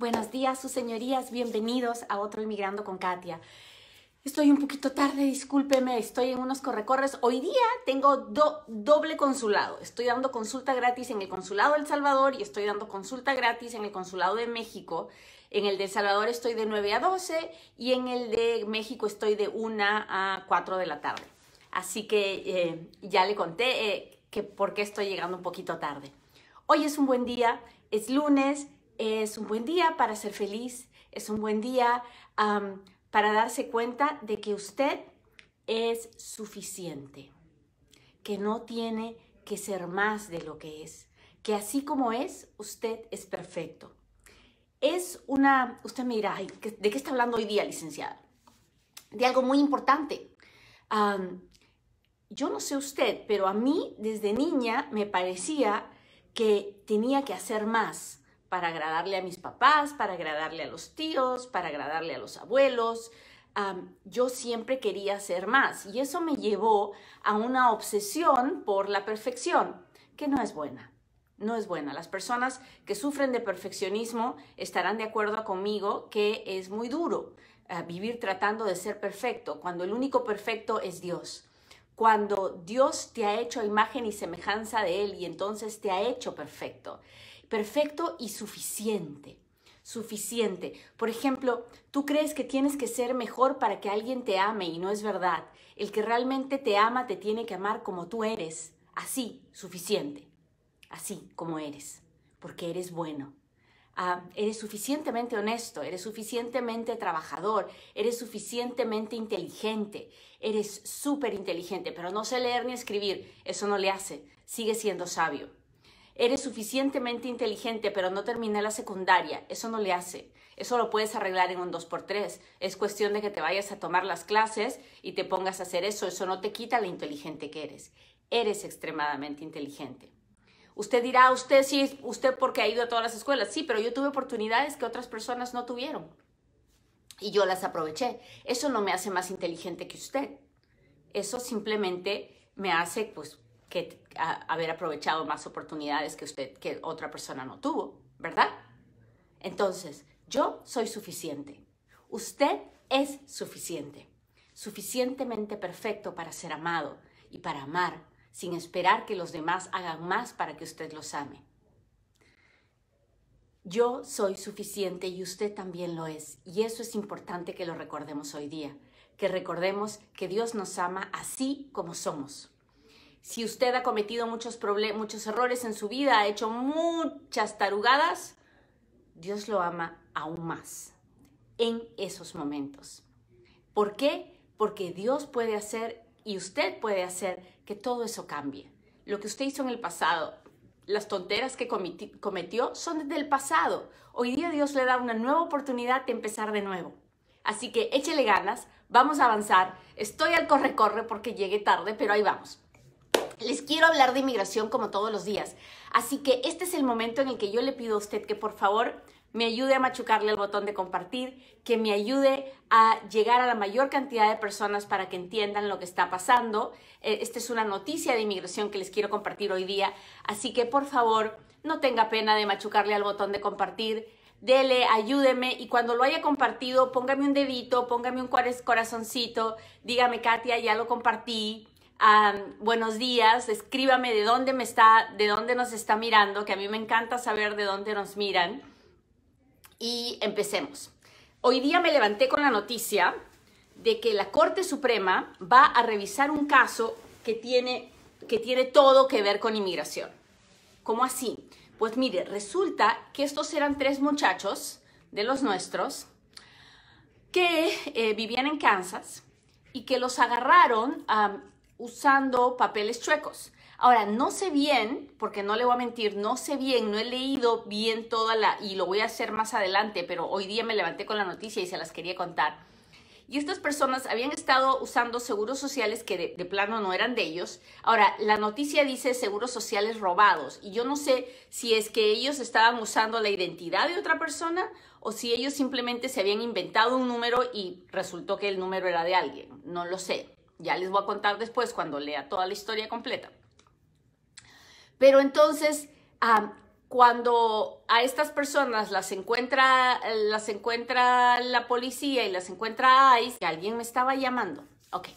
Buenos días, sus señorías, bienvenidos a otro Inmigrando con Katia. Estoy un poquito tarde, discúlpeme, estoy en unos correcorres. Hoy día tengo doble consulado. Estoy dando consulta gratis en el Consulado de El Salvador y estoy dando consulta gratis en el Consulado de México. En el de El Salvador estoy de 9 a 12 y en el de México estoy de 1 a 4 de la tarde. Así que eh, ya le conté eh, que por qué estoy llegando un poquito tarde. Hoy es un buen día, es lunes, es un buen día para ser feliz, es un buen día para darse cuenta de que usted es suficiente, que no tiene que ser más de lo que es, que así como es, usted es perfecto. Es una, usted me dirá, ¿de qué está hablando hoy día, licenciada? De algo muy importante. yo no sé usted, pero a mí desde niña me parecía que tenía que hacer más, para agradarle a mis papás, para agradarle a los tíos, para agradarle a los abuelos. yo siempre quería ser más y eso me llevó a una obsesión por la perfección, que no es buena, no es buena. Las personas que sufren de perfeccionismo estarán de acuerdo conmigo que es muy duro eh, vivir tratando de ser perfecto, cuando el único perfecto es Dios cuando Dios te ha hecho imagen y semejanza de Él y entonces te ha hecho perfecto perfecto y suficiente. Suficiente. Por ejemplo, tú crees que tienes que ser mejor para que alguien te ame y no es verdad. El que realmente te ama te tiene que amar como tú eres. Así, suficiente. Así como eres. Porque eres bueno. Ah, eres suficientemente honesto, eres suficientemente trabajador, eres suficientemente inteligente, eres súper inteligente, pero no sé leer ni escribir, eso no le hace, sigue siendo sabio eres suficientemente inteligente, pero no terminé la secundaria, eso no le hace. Eso lo puedes arreglar en un 2x3. Es cuestión de que te vayas a tomar las clases y te pongas a hacer eso. Eso no te quita la inteligente que eres. Eres extremadamente inteligente. Usted dirá, usted sí, usted porque ha ido a todas las escuelas. Sí, pero yo tuve oportunidades que otras personas no tuvieron. Y yo las aproveché. Eso no me hace más inteligente que usted. Eso simplemente me hace, pues, que haber aprovechado más oportunidades que usted, que otra persona no tuvo, ¿verdad? Entonces, yo soy suficiente. Usted es suficiente. Suficientemente perfecto para ser amado y para amar, sin esperar que los demás hagan más para que usted los ame. Yo soy suficiente y usted también lo es. Y eso es importante que lo recordemos hoy día, que recordemos que Dios nos ama así como somos. Si usted ha cometido muchos, muchos errores en su vida, ha hecho muchas tarugadas, Dios lo ama aún más en esos momentos. ¿Por qué? Porque Dios puede hacer y usted puede hacer que todo eso cambie. Lo que usted hizo en el pasado, las tonteras que cometió son del pasado. Hoy día Dios le da una nueva oportunidad de empezar de nuevo. Así que échele ganas, vamos a avanzar. Estoy al corre-corre porque llegué tarde, pero ahí vamos. Les quiero hablar de inmigración como todos los días. Así que este es el momento en el que yo le pido a usted que por favor me ayude a machucarle el botón de compartir, que me ayude a llegar a la mayor cantidad de personas para que entiendan lo que está pasando. Eh, esta es una noticia de inmigración que les quiero compartir hoy día, así que por favor no tenga pena de machucarle al botón de compartir. Dele, ayúdeme y cuando lo haya compartido, póngame un dedito, póngame un corazoncito, dígame, Katia, ya lo compartí, buenos días, escríbame de dónde me está, de dónde nos está mirando, que a mí me encanta saber de dónde nos miran. Y empecemos. Hoy día me levanté con la noticia de que la Corte Suprema va a revisar un caso que tiene, que tiene todo que ver con inmigración. ¿Cómo así? Pues mire, resulta que estos eran tres muchachos de los nuestros que eh, vivían en Kansas y que los agarraron a usando papeles chuecos. Ahora, no sé bien, porque no le voy a mentir, no sé bien, no he leído bien toda la, y lo voy a hacer más adelante, pero hoy día me levanté con la noticia y se las quería contar. Y estas personas habían estado usando seguros sociales que de, de, plano no eran de ellos. Ahora, la noticia dice seguros sociales robados. Y yo no sé si es que ellos estaban usando la identidad de otra persona o si ellos simplemente se habían inventado un número y resultó que el número era de alguien. No lo sé. Ya les voy a contar después cuando lea toda la historia completa. Pero entonces, cuando a estas personas las encuentra, las encuentra la policía y las encuentra ICE, alguien me estaba llamando, ok,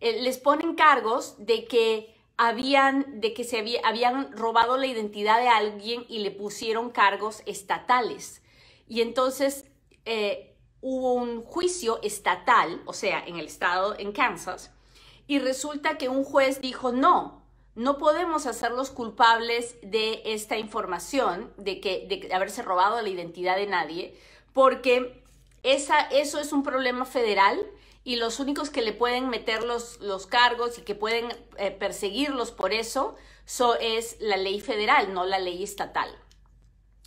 eh, les ponen cargos de que habían, de que se habían robado la identidad de alguien y le pusieron cargos estatales. Y entonces eh, hubo un juicio estatal, o sea, en el estado, en Kansas, y resulta que un juez dijo no, no podemos hacerlos culpables de esta información, de, que, de haberse robado la identidad de nadie, porque esa, eso es un problema federal y los únicos que le pueden meter los, cargos y que pueden eh, perseguirlos por eso, es la ley federal, no la ley estatal.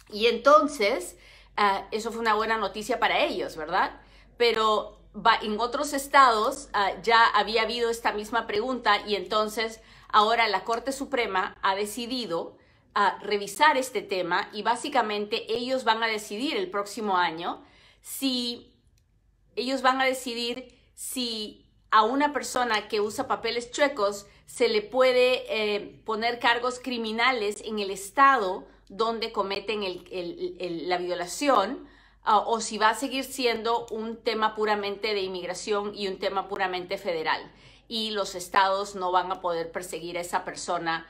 Y entonces, ah, eso fue una buena noticia para ellos, ¿verdad? Pero en otros estados ah, ya había habido esta misma pregunta y entonces ahora la Corte Suprema ha decidido ah, revisar este tema y básicamente ellos van a decidir el próximo año si ellos van a decidir si a una persona que usa papeles chuecos se le puede eh, poner cargos criminales en el estado donde cometen la violación Ah, o si va a seguir siendo un tema puramente de inmigración y un tema puramente federal. Y los estados no van a poder perseguir a esa persona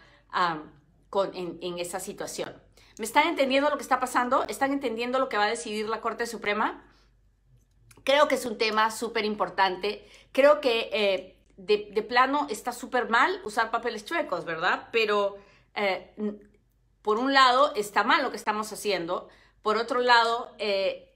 en, esa situación. ¿Me están entendiendo lo que está pasando? ¿Están entendiendo lo que va a decidir la Corte Suprema? Creo que es un tema súper importante. Creo que eh, de, plano está súper mal usar papeles chuecos, ¿verdad? Pero eh, por un lado está mal lo que estamos haciendo, por otro lado, eh,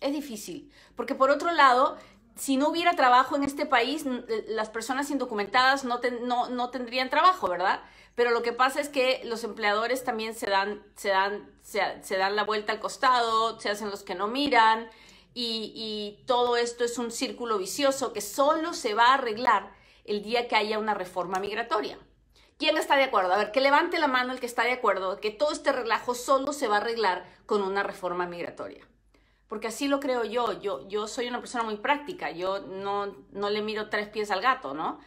es difícil, porque por otro lado, si no hubiera trabajo en este país, eh, las personas indocumentadas no, no, tendrían trabajo, ¿verdad? Pero lo que pasa es que los empleadores también se dan, se dan, se, dan la vuelta al costado, se hacen los que no miran y todo esto es un círculo vicioso que solo se va a arreglar el día que haya una reforma migratoria. ¿Quién está de acuerdo? A ver, que levante la mano el que está de acuerdo que todo este relajo solo se va a arreglar con una reforma migratoria. Porque así lo creo yo. Yo, yo soy una persona muy práctica. Yo no, le miro tres pies al gato, ¿no?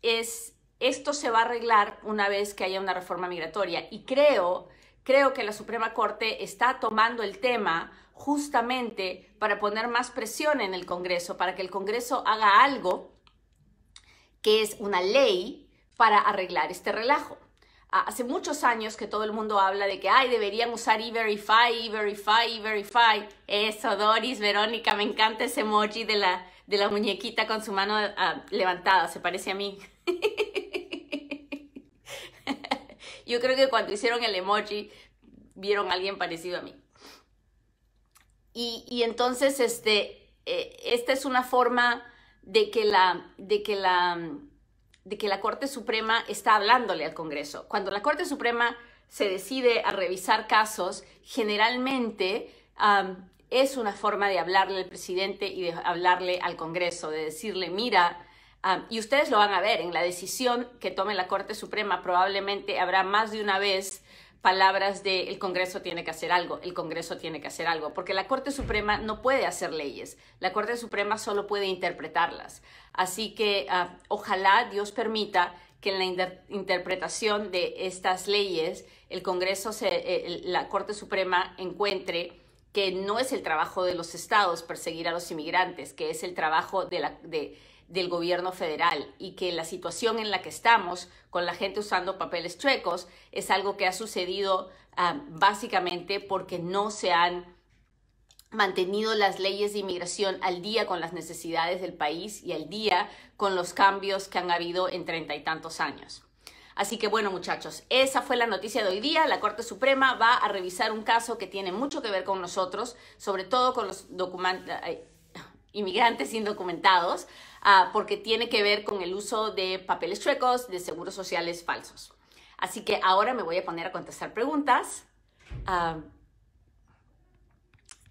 Es, esto se va a arreglar una vez que haya una reforma migratoria. Y creo, creo que la Suprema Corte está tomando el tema justamente para poner más presión en el Congreso, para que el Congreso haga algo que es una ley para arreglar este relajo. Hace muchos años que todo el mundo habla de que, ay, deberían usar e-verify, e-verify, e-verify. Eso, Doris, Verónica, me encanta ese emoji de la, de la muñequita con su mano ah, levantada, se parece a mí. Yo creo que cuando hicieron el emoji, vieron a alguien parecido a mí. Y, entonces, este, eh, esta es una forma de que la, de que la, de que la Corte Suprema está hablándole al Congreso. Cuando la Corte Suprema se decide a revisar casos, generalmente es una forma de hablarle al presidente y de hablarle al Congreso, de decirle, mira, y ustedes lo van a ver en la decisión que tome la Corte Suprema, probablemente habrá más de una vez palabras de el Congreso tiene que hacer algo, el Congreso tiene que hacer algo, porque la Corte Suprema no puede hacer leyes, la Corte Suprema solo puede interpretarlas. Así que ah, ojalá Dios permita que en la interpretación de estas leyes el Congreso, se, eh, la Corte Suprema encuentre que no es el trabajo de los estados perseguir a los inmigrantes, que es el trabajo de la... De, del gobierno federal y que la situación en la que estamos con la gente usando papeles chuecos es algo que ha sucedido ah, básicamente porque no se han mantenido las leyes de inmigración al día con las necesidades del país y al día con los cambios que han habido en treinta y tantos años. Así que bueno muchachos, esa fue la noticia de hoy día. La Corte Suprema va a revisar un caso que tiene mucho que ver con nosotros, sobre todo con los documentos inmigrantes indocumentados, ah, porque tiene que ver con el uso de papeles chuecos, de seguros sociales falsos. Así que ahora me voy a poner a contestar preguntas. Uh,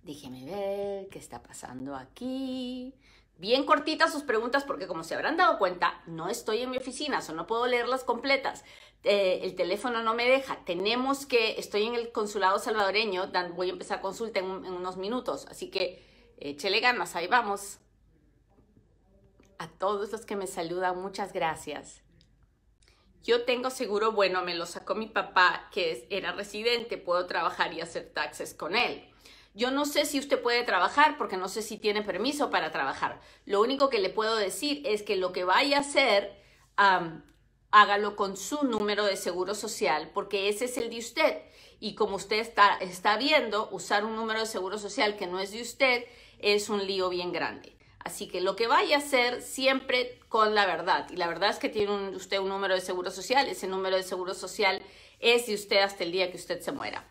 déjeme ver qué está pasando aquí. Bien cortitas sus preguntas porque como se habrán dado cuenta, no estoy en mi oficina, o no puedo leerlas completas. Eh, el teléfono no me deja. Tenemos que, estoy en el consulado salvadoreño, dan, voy a empezar consulta en unos minutos, así que échele ganas, ahí vamos. A todos los que me saludan, muchas gracias. Yo tengo seguro bueno, me lo sacó mi papá, que era residente, puedo trabajar y hacer taxes con él. Yo no sé si usted puede trabajar porque no sé si tiene permiso para trabajar. Lo único que le puedo decir es que lo que vaya a hacer, hágalo con su número de seguro social porque ese es el de usted. Y como usted está, está viendo, usar un número de seguro social que no es de usted es un lío bien grande. Así que lo que vaya a hacer siempre con la verdad. Y la verdad es que tiene usted un número de seguro social. Ese número de seguro social es de usted hasta el día que usted se muera.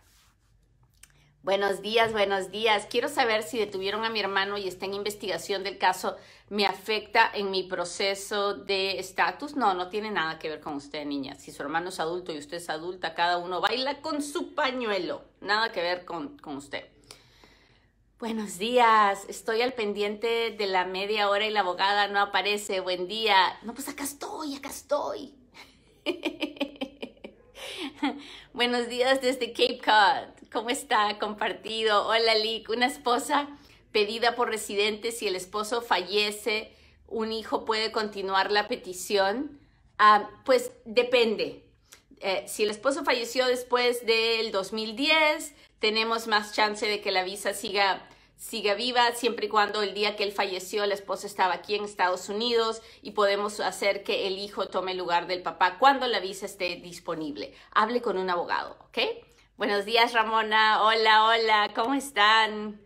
Buenos días, buenos días. Quiero saber si detuvieron a mi hermano y está en investigación del caso. ¿Me afecta en mi proceso de estatus? No, no tiene nada que ver con usted, niña. Si su hermano es adulto y usted es adulta, cada uno baila con su pañuelo. Nada que ver con usted. Buenos días, estoy al pendiente de la media hora y la abogada no aparece. Buen día. No, pues acá estoy, acá estoy. Buenos días desde Cape Cod. ¿Cómo está? Compartido. Hola, Lick. Una esposa pedida por residente. Si el esposo fallece, un hijo puede continuar la petición. Ah, pues depende. Eh, si el esposo falleció después del 2010, tenemos más chance de que la visa siga sigue viva siempre y cuando el día que él falleció la esposa estaba aquí en Estados Unidos y podemos hacer que el hijo tome el lugar del papá cuando la visa esté disponible. Hable con un abogado, ¿ok? Buenos días Ramona, hola, hola, ¿cómo están?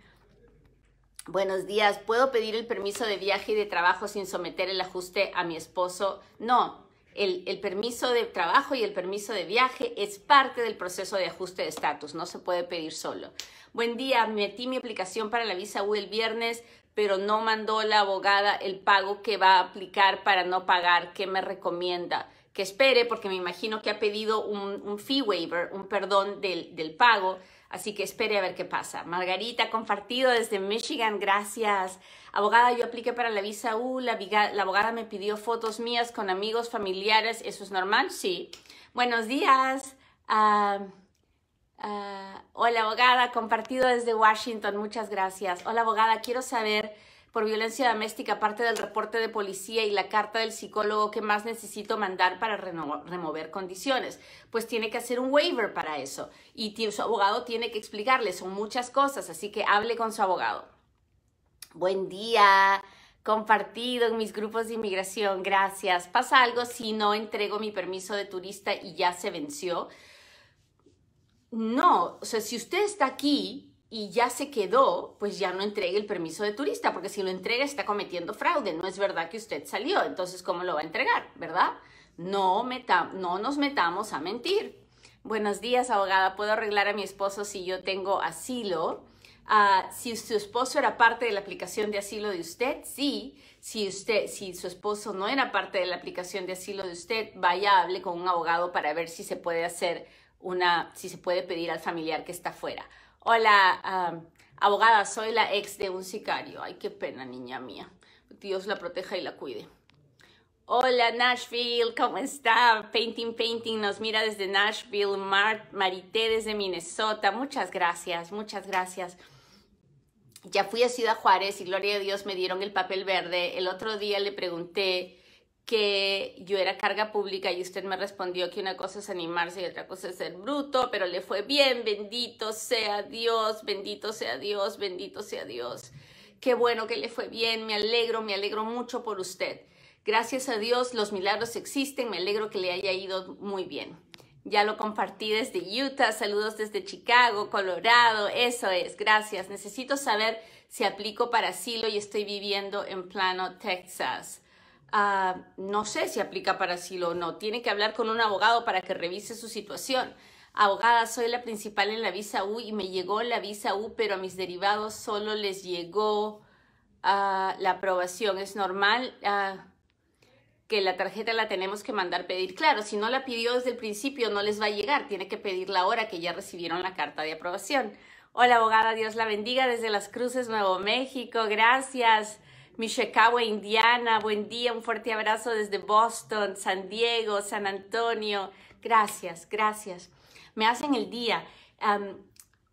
Buenos días, ¿puedo pedir el permiso de viaje y de trabajo sin someter el ajuste a mi esposo? No, el, permiso de trabajo y el permiso de viaje es parte del proceso de ajuste de estatus, no se puede pedir solo. Buen día, metí mi aplicación para la visa U el viernes, pero no mandó la abogada el pago que va a aplicar para no pagar. ¿Qué me recomienda? Que espere, porque me imagino que ha pedido un, fee waiver, un perdón del pago Así que espere a ver qué pasa. Margarita, compartido desde Michigan, gracias. Abogada, yo apliqué para la visa U, la, abogada me pidió fotos mías con amigos, familiares, ¿eso es normal? Sí. Buenos días. Ah, ah, hola, abogada, compartido desde Washington, muchas gracias. Hola, abogada, quiero saber por violencia doméstica, aparte del reporte de policía y la carta del psicólogo que más necesito mandar para remover condiciones. Pues tiene que hacer un waiver para eso y su abogado tiene que explicarle, son muchas cosas, así que hable con su abogado. Buen día, compartido en mis grupos de inmigración, gracias. Pasa algo si no entrego mi permiso de turista y ya se venció. No, o sea, si usted está aquí y ya se quedó, pues ya no entregue el permiso de turista, porque si lo entrega está cometiendo fraude, no es verdad que usted salió, entonces ¿cómo lo va a entregar, verdad? No, no nos metamos a mentir. Buenos días, abogada, ¿puedo arreglar a mi esposo si yo tengo asilo? Ah, si su esposo era parte de la aplicación de asilo de usted, sí. Si, usted, si su esposo no era parte de la aplicación de asilo de usted, vaya, hable con un abogado para ver si se puede hacer una, si se puede pedir al familiar que está fuera. Hola, abogada, soy la ex de un sicario. Ay, qué pena, niña mía. Dios la proteja y la cuide. Hola Nashville, ¿cómo está? Painting Painting nos mira desde Nashville, Marité desde Minnesota. Muchas gracias, muchas gracias. Ya fui a Ciudad Juárez y gloria a Dios me dieron el papel verde. El otro día le pregunté que yo era carga pública y usted me respondió que una cosa es animarse y otra cosa es ser bruto, pero le fue bien, bendito sea Dios, bendito sea Dios, bendito sea Dios. Qué bueno que le fue bien, me alegro, me alegro mucho por usted. Gracias a Dios los milagros existen, me alegro que le haya ido muy bien. Ya lo compartí desde Utah, saludos desde Chicago, Colorado, eso es, gracias. Necesito saber si aplico para asilo y estoy viviendo en Plano, Texas. Ah, no sé si aplica para sí o no. Tiene que hablar con un abogado para que revise su situación. Abogada, soy la principal en la visa U y me llegó la visa U, pero a mis derivados solo les llegó ah, la aprobación. ¿Es normal ah, que la tarjeta la tenemos que mandar pedir? Claro, si no la pidió desde el principio no les va a llegar. Tiene que pedirla ahora que ya recibieron la carta de aprobación. Hola abogada, Dios la bendiga desde Las Cruces, Nuevo México. Gracias mi Indiana. Buen día, un fuerte abrazo desde Boston, San Diego, San Antonio. Gracias, gracias. Me hacen el día.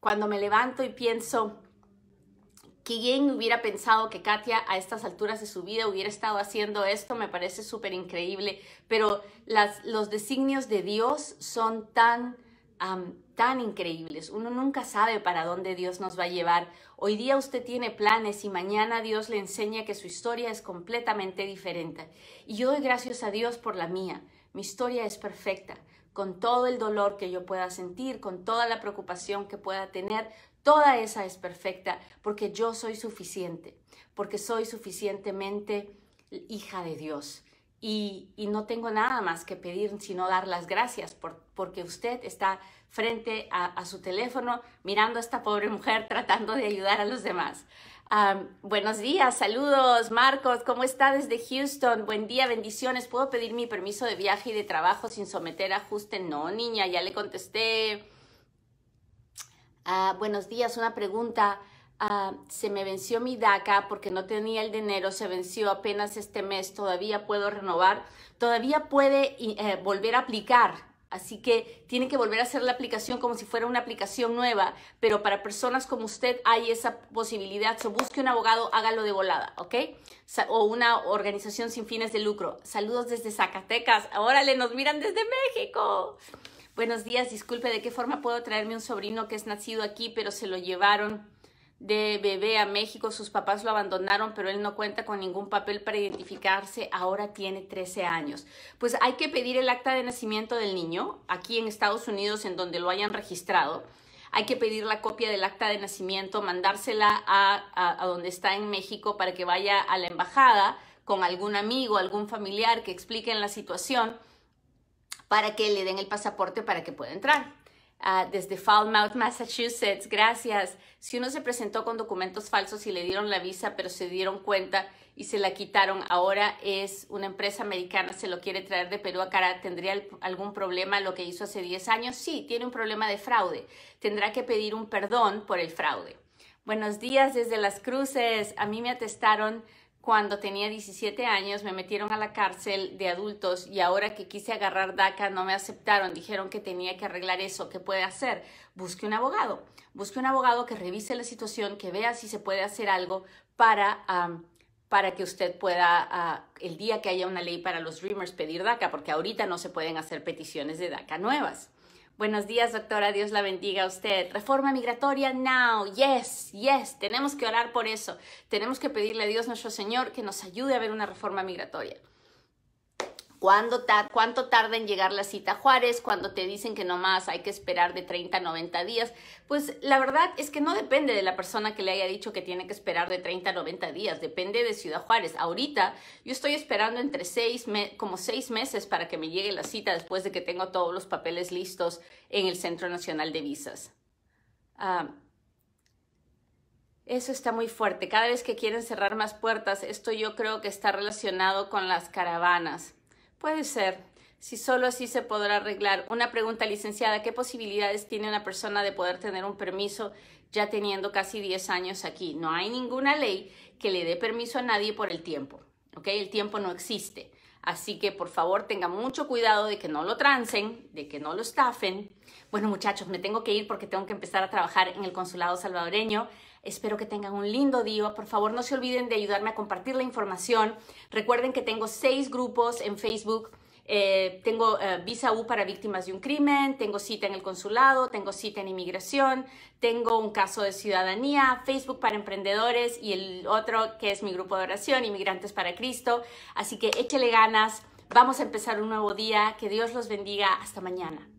cuando me levanto y pienso, ¿quién hubiera pensado que Katia a estas alturas de su vida hubiera estado haciendo esto? Me parece súper increíble, pero las, los designios de Dios son tan tan increíbles. Uno nunca sabe para dónde Dios nos va a llevar. Hoy día usted tiene planes y mañana Dios le enseña que su historia es completamente diferente. Y yo doy gracias a Dios por la mía. Mi historia es perfecta, con todo el dolor que yo pueda sentir, con toda la preocupación que pueda tener, toda esa es perfecta porque yo soy suficiente, porque soy suficientemente hija de Dios. Y, y no tengo nada más que pedir sino dar las gracias por porque usted está frente a, su teléfono mirando a esta pobre mujer tratando de ayudar a los demás. buenos días, saludos, Marcos, ¿cómo está desde Houston? Buen día, bendiciones. ¿Puedo pedir mi permiso de viaje y de trabajo sin someter ajuste? No, niña, ya le contesté. Ah, buenos días, una pregunta. Ah, se me venció mi DACA porque no tenía el dinero, se venció apenas este mes, todavía puedo renovar, todavía puede eh, volver a aplicar Así que tiene que volver a hacer la aplicación como si fuera una aplicación nueva, pero para personas como usted hay esa posibilidad. So, busque un abogado, hágalo de volada, ¿ok? O una organización sin fines de lucro. Saludos desde Zacatecas. Órale, nos miran desde México. Buenos días, disculpe, ¿de qué forma puedo traerme un sobrino que es nacido aquí, pero se lo llevaron? de bebé a México, sus papás lo abandonaron, pero él no cuenta con ningún papel para identificarse, ahora tiene 13 años. Pues hay que pedir el acta de nacimiento del niño, aquí en Estados Unidos, en donde lo hayan registrado. Hay que pedir la copia del acta de nacimiento, mandársela a, donde está en México para que vaya a la embajada con algún amigo, algún familiar que explique la situación para que le den el pasaporte para que pueda entrar. Ah, desde Falmouth, Massachusetts. Gracias. Si uno se presentó con documentos falsos y le dieron la visa, pero se dieron cuenta y se la quitaron, ahora es una empresa americana, se lo quiere traer de Perú a cara, ¿tendría algún problema lo que hizo hace 10 años? Sí, tiene un problema de fraude. Tendrá que pedir un perdón por el fraude. Buenos días desde las cruces. A mí me atestaron cuando tenía 17 años, me metieron a la cárcel de adultos y ahora que quise agarrar DACA no me aceptaron, dijeron que tenía que arreglar eso, ¿qué puede hacer? Busque un abogado, busque un abogado que revise la situación, que vea si se puede hacer algo para, para que usted pueda, ah, el día que haya una ley para los Dreamers, pedir DACA, porque ahorita no se pueden hacer peticiones de DACA nuevas. Buenos días, doctora. Dios la bendiga a usted. Reforma migratoria now. Yes, yes. Tenemos que orar por eso. Tenemos que pedirle a Dios nuestro Señor que nos ayude a ver una reforma migratoria cuándo cuánto tarda en llegar la cita Juárez, cuando te dicen que nomás hay que esperar de 30 a 90 días, pues la verdad es que no depende de la persona que le haya dicho que tiene que esperar de 30 a 90 días, depende de Ciudad Juárez. Ahorita yo estoy esperando entre seis como seis meses para que me llegue la cita después de que tengo todos los papeles listos en el Centro Nacional de Visas. Ah, eso está muy fuerte. Cada vez que quieren cerrar más puertas, esto yo creo que está relacionado con las caravanas. Puede ser. Si solo así se podrá arreglar. Una pregunta, licenciada, ¿qué posibilidades tiene una persona de poder tener un permiso ya teniendo casi 10 años aquí? No hay ninguna ley que le dé permiso a nadie por el tiempo. ¿ok? El tiempo no existe. Así que por favor tengan mucho cuidado de que no lo trancen, de que no lo estafen. Bueno muchachos, me tengo que ir porque tengo que empezar a trabajar en el consulado salvadoreño. Espero que tengan un lindo día. Por favor no se olviden de ayudarme a compartir la información. Recuerden que tengo seis grupos en Facebook eh, tengo eh, visa U para víctimas de un crimen, tengo cita en el consulado, tengo cita en inmigración, tengo un caso de ciudadanía, Facebook para emprendedores y el otro que es mi grupo de oración, Inmigrantes para Cristo. Así que échele ganas, vamos a empezar un nuevo día, que Dios los bendiga, hasta mañana.